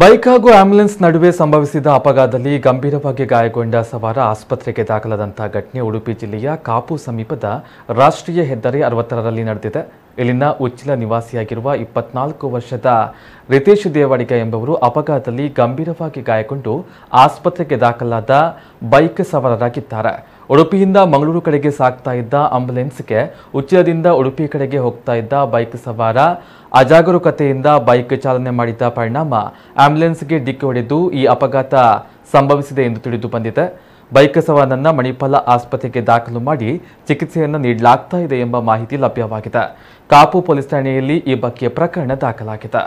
bike ಹಾಗೂ ambulance ನಡುವೆ ಸಂಭವಿಸಿದ ಅಪಘಾತದಲ್ಲಿ ಗಂಭೀರವಾಗಿ ಗಾಯಗೊಂಡ ಸವಾರ ಆಸ್ಪತ್ರೆಗೆ ದಾಖಲಾದಂತಹ ಘಟನೆ ಉಡುಪಿ ಜಿಲ್ಲೆಯ ಕಾಪು ಸಮೀಪದ ರಾಷ್ಟ್ರೀಯ ಹೆದ್ದಾರಿ ಅರವತ್ತರಲ್ಲಿ ನಡೆದಿದೆ ಇಲ್ಲಿನ ಉಚ್ಚಿಲ ನಿವಾಸಿಯಾಗಿರುವ ಇಪ್ಪತ್ನಾಲ್ಕು ವರ್ಷದ ರಿತೇಶ್ ದೇವಾಡಿಗ ಎಂಬವರು ಅಪಘಾತದಲ್ಲಿ ಗಂಭೀರವಾಗಿ ಗಾಯಗೊಂಡು ಆಸ್ಪತ್ರೆಗೆ ದಾಖಲಾದ ಬೈಕ್ ಸವಾರರಾಗಿದ್ದಾರೆ ಉಡುಪಿಯಿಂದ ಮಂಗಳೂರು ಕಡೆಗೆ ಸಾಗ್ತಾ ಇದ್ದ ಆಂಬುಲೆನ್ಸ್ಗೆ ಉಚ್ಚಿಲದಿಂದ ಉಡುಪಿ ಕಡೆಗೆ ಹೋಗ್ತಾ ಇದ್ದ ಬೈಕ್ ಸವಾರ ಅಜಾಗರೂಕತೆಯಿಂದ ಬೈಕ್ ಚಾಲನೆ ಮಾಡಿದ್ದ ಪರಿಣಾಮ ಆಂಬುಲೆನ್ಸ್ಗೆ ಡಿಕ್ಕಿ ಹೊಡೆದು ಈ ಅಪಘಾತ ಸಂಭವಿಸಿದೆ ಎಂದು ತಿಳಿದು ಬಂದಿದೆ ಬೈಕಸವನನ್ನ ಮಣಿಪಾಲ ಆಸ್ಪತ್ರೆಗೆ ದಾಖಲು ಮಾಡಿ ಚಿಕಿತ್ಸೆಯನ್ನು ನೀಡಲಾಗ್ತಾ ಇದೆ ಎಂಬ ಮಾಹಿತಿ ಲಭ್ಯವಾಗಿದೆ ಕಾಪು ಪೊಲೀಸ್ ಠಾಣೆಯಲ್ಲಿ ಈ ಬಗ್ಗೆ ಪ್ರಕರಣ ದಾಖಲಾಗಿದೆ